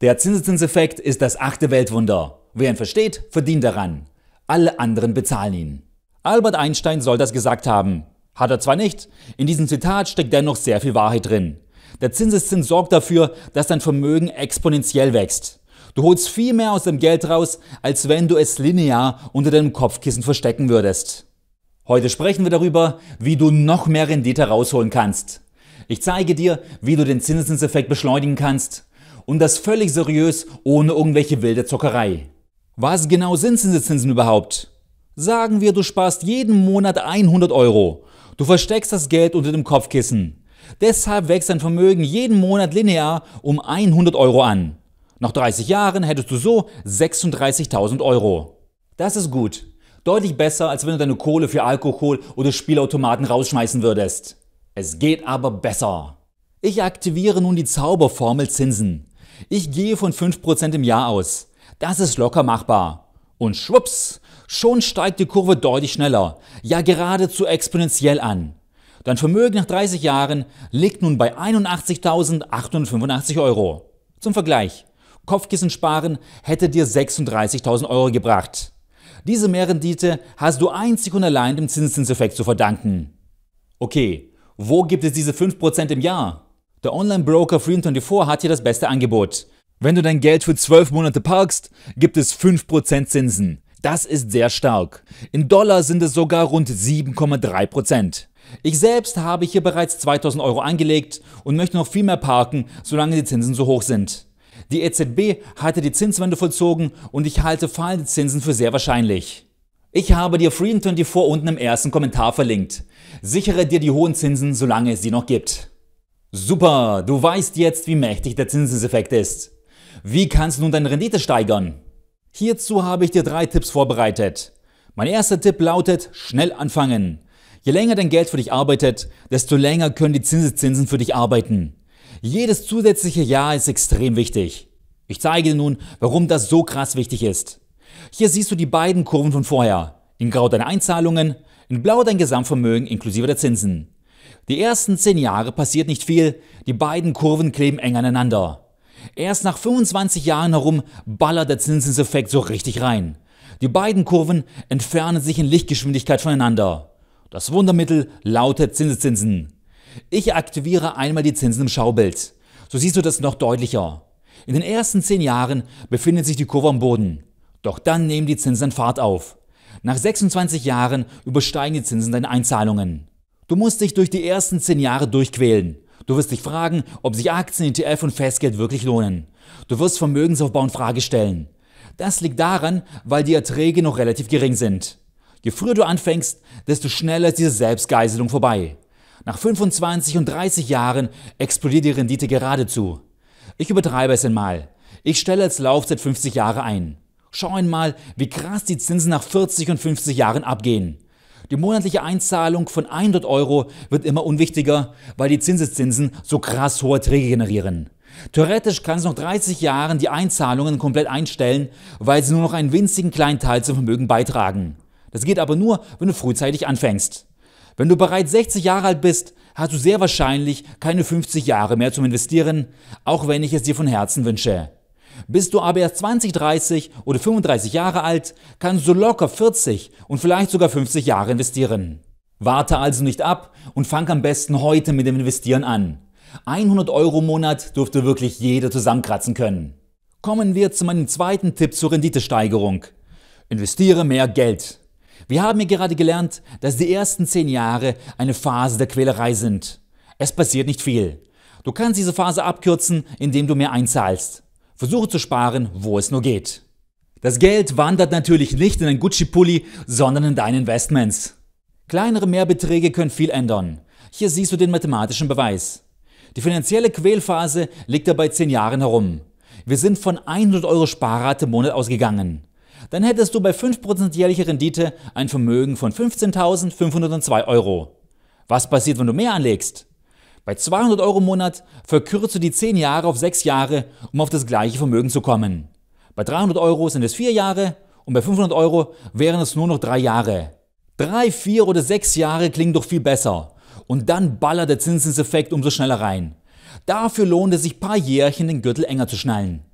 Der Zinseszinseffekt ist das achte Weltwunder. Wer ihn versteht, verdient daran. Alle anderen bezahlen ihn. Albert Einstein soll das gesagt haben. Hat er zwar nicht, in diesem Zitat steckt dennoch sehr viel Wahrheit drin. Der Zinseszins sorgt dafür, dass dein Vermögen exponentiell wächst. Du holst viel mehr aus dem Geld raus, als wenn du es linear unter deinem Kopfkissen verstecken würdest. Heute sprechen wir darüber, wie du noch mehr Rendite rausholen kannst. Ich zeige dir, wie du den Zinseszinseffekt beschleunigen kannst und das völlig seriös, ohne irgendwelche wilde Zockerei. Was genau sind Zinseszinsen überhaupt? Sagen wir, du sparst jeden Monat 100 Euro. Du versteckst das Geld unter dem Kopfkissen. Deshalb wächst dein Vermögen jeden Monat linear um 100 Euro an. Nach 30 Jahren hättest du so 36.000 Euro. Das ist gut. Deutlich besser, als wenn du deine Kohle für Alkohol oder Spielautomaten rausschmeißen würdest. Es geht aber besser. Ich aktiviere nun die Zauberformel Zinsen. Ich gehe von 5% im Jahr aus. Das ist locker machbar. Und schwupps, schon steigt die Kurve deutlich schneller, ja geradezu exponentiell an. Dein Vermögen nach 30 Jahren liegt nun bei 81.885 Euro. Zum Vergleich, Kopfkissen sparen hätte dir 36.000 Euro gebracht. Diese Mehrrendite hast du einzig und allein dem Zinseszinseffekt zu verdanken. Okay, wo gibt es diese 5% im Jahr? Der Online-Broker Freedom24 hat hier das beste Angebot. Wenn du dein Geld für 12 Monate parkst, gibt es 5% Zinsen. Das ist sehr stark. In Dollar sind es sogar rund 7,3%. Ich selbst habe hier bereits 2000 Euro angelegt und möchte noch viel mehr parken, solange die Zinsen so hoch sind. Die EZB hatte die Zinswende vollzogen und ich halte fallende Zinsen für sehr wahrscheinlich. Ich habe dir Freedom24 unten im ersten Kommentar verlinkt. Sichere dir die hohen Zinsen, solange es sie noch gibt. Super, du weißt jetzt, wie mächtig der Zinseseffekt ist. Wie kannst du nun deine Rendite steigern? Hierzu habe ich dir drei Tipps vorbereitet. Mein erster Tipp lautet, schnell anfangen. Je länger dein Geld für dich arbeitet, desto länger können die Zinseszinsen für dich arbeiten. Jedes zusätzliche Jahr ist extrem wichtig. Ich zeige dir nun, warum das so krass wichtig ist. Hier siehst du die beiden Kurven von vorher. In Grau deine Einzahlungen, in Blau dein Gesamtvermögen inklusive der Zinsen. Die ersten zehn Jahre passiert nicht viel, die beiden Kurven kleben eng aneinander. Erst nach 25 Jahren herum ballert der Zinseszinseffekt so richtig rein. Die beiden Kurven entfernen sich in Lichtgeschwindigkeit voneinander. Das Wundermittel lautet Zinseszinsen. Ich aktiviere einmal die Zinsen im Schaubild. So siehst du das noch deutlicher. In den ersten zehn Jahren befindet sich die Kurve am Boden. Doch dann nehmen die Zinsen Fahrt auf. Nach 26 Jahren übersteigen die Zinsen deine Einzahlungen. Du musst dich durch die ersten 10 Jahre durchquälen. Du wirst dich fragen, ob sich Aktien, ETF und Festgeld wirklich lohnen. Du wirst Vermögensaufbau in Frage stellen. Das liegt daran, weil die Erträge noch relativ gering sind. Je früher du anfängst, desto schneller ist diese Selbstgeiselung vorbei. Nach 25 und 30 Jahren explodiert die Rendite geradezu. Ich übertreibe es einmal. Ich stelle als Laufzeit 50 Jahre ein. Schau einmal, wie krass die Zinsen nach 40 und 50 Jahren abgehen. Die monatliche Einzahlung von 100 Euro wird immer unwichtiger, weil die Zinseszinsen so krass hohe Träge generieren. Theoretisch kannst du noch 30 Jahren die Einzahlungen komplett einstellen, weil sie nur noch einen winzigen kleinen Teil zum Vermögen beitragen. Das geht aber nur, wenn du frühzeitig anfängst. Wenn du bereits 60 Jahre alt bist, hast du sehr wahrscheinlich keine 50 Jahre mehr zum Investieren, auch wenn ich es dir von Herzen wünsche. Bist du aber erst 20, 30 oder 35 Jahre alt, kannst du locker 40 und vielleicht sogar 50 Jahre investieren. Warte also nicht ab und fang am besten heute mit dem Investieren an. 100 Euro im Monat dürfte wirklich jeder zusammenkratzen können. Kommen wir zu meinem zweiten Tipp zur Renditesteigerung. Investiere mehr Geld. Wir haben ja gerade gelernt, dass die ersten 10 Jahre eine Phase der Quälerei sind. Es passiert nicht viel. Du kannst diese Phase abkürzen, indem du mehr einzahlst. Versuche zu sparen, wo es nur geht. Das Geld wandert natürlich nicht in einen Gucci-Pulli, sondern in deine Investments. Kleinere Mehrbeträge können viel ändern. Hier siehst du den mathematischen Beweis. Die finanzielle Quälphase liegt dabei 10 Jahren herum. Wir sind von 100 Euro Sparrate im Monat ausgegangen. Dann hättest du bei 5% jährlicher Rendite ein Vermögen von 15.502 Euro. Was passiert, wenn du mehr anlegst? Bei 200 Euro im Monat verkürze die 10 Jahre auf 6 Jahre, um auf das gleiche Vermögen zu kommen. Bei 300 Euro sind es 4 Jahre und bei 500 Euro wären es nur noch 3 Jahre. 3, 4 oder 6 Jahre klingen doch viel besser. Und dann ballert der Zinseseffekt umso schneller rein. Dafür lohnt es sich paar Jährchen den Gürtel enger zu schnallen.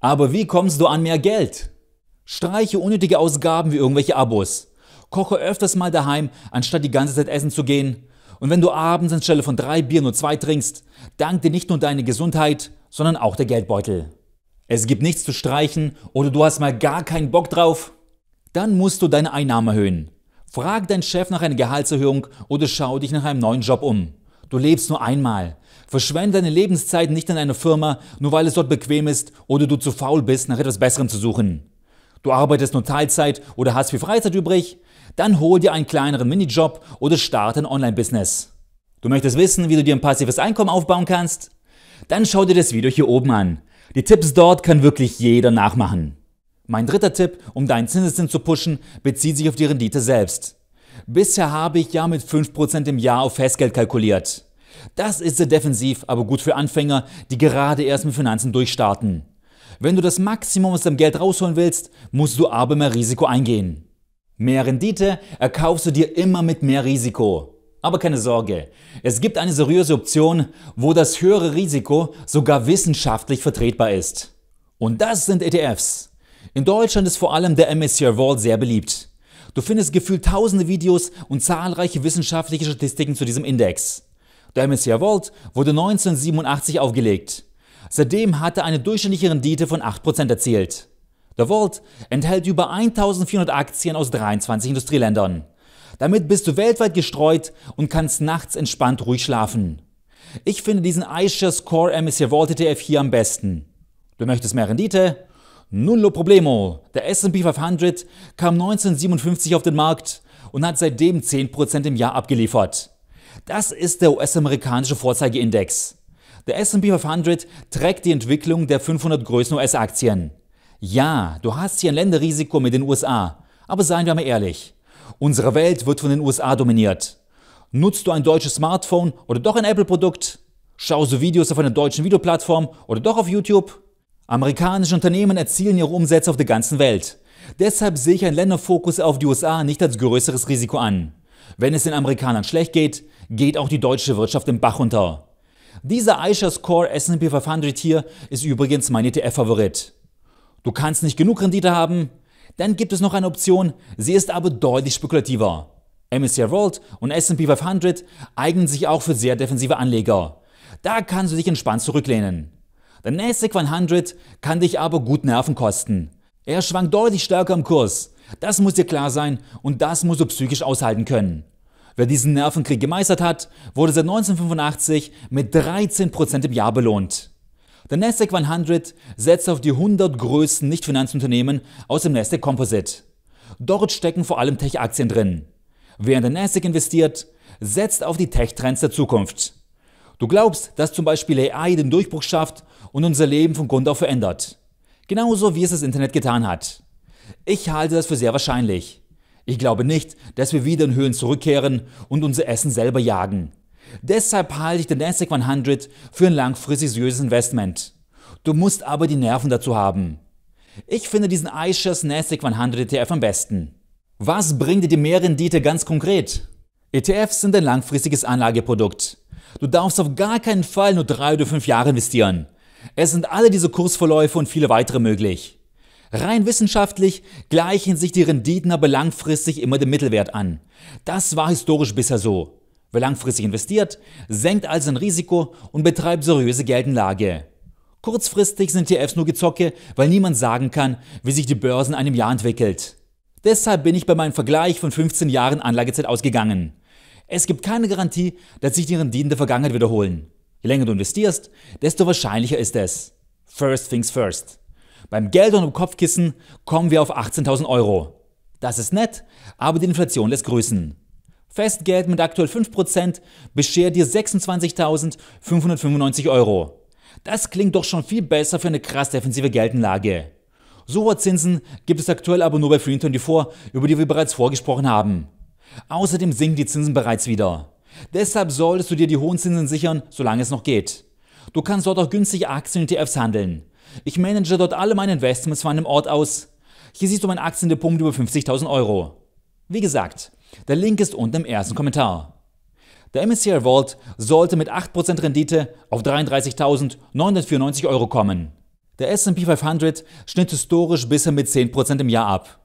Aber wie kommst du an mehr Geld? Streiche unnötige Ausgaben wie irgendwelche Abos. Koche öfters mal daheim, anstatt die ganze Zeit essen zu gehen und wenn du abends anstelle von drei Bier nur zwei trinkst, dank dir nicht nur deine Gesundheit, sondern auch der Geldbeutel. Es gibt nichts zu streichen oder du hast mal gar keinen Bock drauf, dann musst du deine Einnahmen erhöhen. Frag deinen Chef nach einer Gehaltserhöhung oder schau dich nach einem neuen Job um. Du lebst nur einmal. Verschwende deine Lebenszeit nicht in einer Firma, nur weil es dort bequem ist oder du zu faul bist, nach etwas Besserem zu suchen. Du arbeitest nur Teilzeit oder hast viel Freizeit übrig? Dann hol dir einen kleineren Minijob oder starte ein Online-Business. Du möchtest wissen, wie du dir ein passives Einkommen aufbauen kannst? Dann schau dir das Video hier oben an. Die Tipps dort kann wirklich jeder nachmachen. Mein dritter Tipp, um deinen Zinseszins zu pushen, bezieht sich auf die Rendite selbst. Bisher habe ich ja mit 5% im Jahr auf Festgeld kalkuliert. Das ist sehr defensiv, aber gut für Anfänger, die gerade erst mit Finanzen durchstarten. Wenn du das Maximum aus deinem Geld rausholen willst, musst du aber mehr Risiko eingehen. Mehr Rendite erkaufst du dir immer mit mehr Risiko. Aber keine Sorge, es gibt eine seriöse Option, wo das höhere Risiko sogar wissenschaftlich vertretbar ist. Und das sind ETFs. In Deutschland ist vor allem der MSCI World sehr beliebt. Du findest gefühlt tausende Videos und zahlreiche wissenschaftliche Statistiken zu diesem Index. Der MSCI World wurde 1987 aufgelegt. Seitdem hat er eine durchschnittliche Rendite von 8% erzielt. The Vault enthält über 1400 Aktien aus 23 Industrieländern. Damit bist du weltweit gestreut und kannst nachts entspannt ruhig schlafen. Ich finde diesen iShares Core MSCI Vault ETF hier am besten. Du möchtest mehr Rendite? Nullo problemo. Der S&P 500 kam 1957 auf den Markt und hat seitdem 10% im Jahr abgeliefert. Das ist der US-amerikanische Vorzeigeindex. Der SP 500 trägt die Entwicklung der 500 größten US-Aktien. Ja, du hast hier ein Länderrisiko mit den USA, aber seien wir mal ehrlich, unsere Welt wird von den USA dominiert. Nutzt du ein deutsches Smartphone oder doch ein Apple-Produkt? Schaust du Videos auf einer deutschen Videoplattform oder doch auf YouTube? Amerikanische Unternehmen erzielen ihre Umsätze auf der ganzen Welt. Deshalb sehe ich einen Länderfokus auf die USA nicht als größeres Risiko an. Wenn es den Amerikanern schlecht geht, geht auch die deutsche Wirtschaft im Bach unter. Dieser iShares Core S&P 500 hier ist übrigens mein ETF-Favorit. Du kannst nicht genug Rendite haben? Dann gibt es noch eine Option, sie ist aber deutlich spekulativer. MSCI World und S&P 500 eignen sich auch für sehr defensive Anleger. Da kannst du dich entspannt zurücklehnen. Der Nasdaq 100 kann dich aber gut Nerven kosten. Er schwankt deutlich stärker im Kurs. Das muss dir klar sein und das musst du psychisch aushalten können. Wer diesen Nervenkrieg gemeistert hat, wurde seit 1985 mit 13% im Jahr belohnt. Der Nasdaq 100 setzt auf die 100 größten Nicht-Finanzunternehmen aus dem Nasdaq Composite. Dort stecken vor allem Tech-Aktien drin. Wer in der Nasdaq investiert, setzt auf die Tech-Trends der Zukunft. Du glaubst, dass zum Beispiel AI den Durchbruch schafft und unser Leben von Grund auf verändert. Genauso wie es das Internet getan hat. Ich halte das für sehr wahrscheinlich. Ich glaube nicht, dass wir wieder in Höhlen zurückkehren und unser Essen selber jagen. Deshalb halte ich den Nasdaq 100 für ein langfristig seriöses Investment. Du musst aber die Nerven dazu haben. Ich finde diesen iShares Nasdaq 100 ETF am besten. Was bringt dir die Mehrrendite ganz konkret? ETFs sind ein langfristiges Anlageprodukt. Du darfst auf gar keinen Fall nur drei oder fünf Jahre investieren. Es sind alle diese Kursverläufe und viele weitere möglich. Rein wissenschaftlich gleichen sich die Renditen aber langfristig immer dem Mittelwert an. Das war historisch bisher so. Wer langfristig investiert, senkt also ein Risiko und betreibt seriöse Geldenlage. Kurzfristig sind ETFs nur Gezocke, weil niemand sagen kann, wie sich die Börse in einem Jahr entwickelt. Deshalb bin ich bei meinem Vergleich von 15 Jahren Anlagezeit ausgegangen. Es gibt keine Garantie, dass sich die Renditen der Vergangenheit wiederholen. Je länger du investierst, desto wahrscheinlicher ist es. First things first. Beim Geld und im Kopfkissen kommen wir auf 18.000 Euro. Das ist nett, aber die Inflation lässt grüßen. Festgeld mit aktuell 5% beschert dir 26.595 Euro. Das klingt doch schon viel besser für eine krass defensive Geldanlage. So hohe Zinsen gibt es aktuell aber nur bei Free24, über die wir bereits vorgesprochen haben. Außerdem sinken die Zinsen bereits wieder. Deshalb solltest du dir die hohen Zinsen sichern, solange es noch geht. Du kannst dort auch günstige Aktien und ETFs handeln. Ich manage dort alle meine Investments von einem Ort aus. Hier siehst du mein Aktiendepunkt über 50.000 Euro. Wie gesagt, der Link ist unten im ersten Kommentar. Der MSCI Vault sollte mit 8% Rendite auf 33.994 Euro kommen. Der S&P 500 schnitt historisch bisher mit 10% im Jahr ab.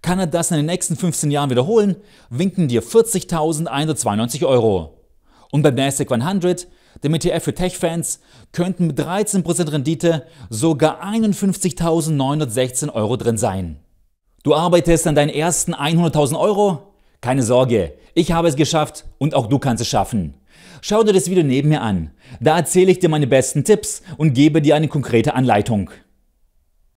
Kann er das in den nächsten 15 Jahren wiederholen, winken dir 40.192 Euro. Und beim Nasdaq 100 dem ETF für Tech-Fans könnten mit 13% Rendite sogar 51.916 Euro drin sein. Du arbeitest an deinen ersten 100.000 Euro? Keine Sorge, ich habe es geschafft und auch du kannst es schaffen. Schau dir das Video neben mir an. Da erzähle ich dir meine besten Tipps und gebe dir eine konkrete Anleitung.